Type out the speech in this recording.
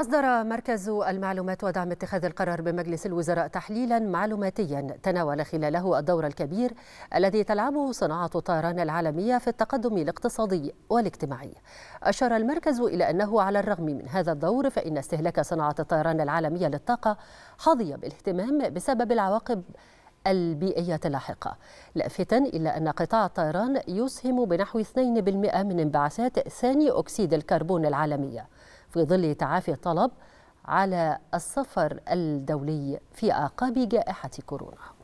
أصدر مركز المعلومات ودعم اتخاذ القرار بمجلس الوزراء تحليلا معلوماتيا تناول خلاله الدور الكبير الذي تلعبه صناعة الطيران العالمية في التقدم الاقتصادي والاجتماعي. أشار المركز إلى أنه على الرغم من هذا الدور فإن استهلاك صناعة الطيران العالمية للطاقة حظي بالاهتمام بسبب العواقب البيئية اللاحقة لافتا إلى أن قطاع الطيران يسهم بنحو 2% من انبعاثات ثاني أكسيد الكربون العالمية في ظل تعافي الطلب على السفر الدولي في اعقاب جائحه كورونا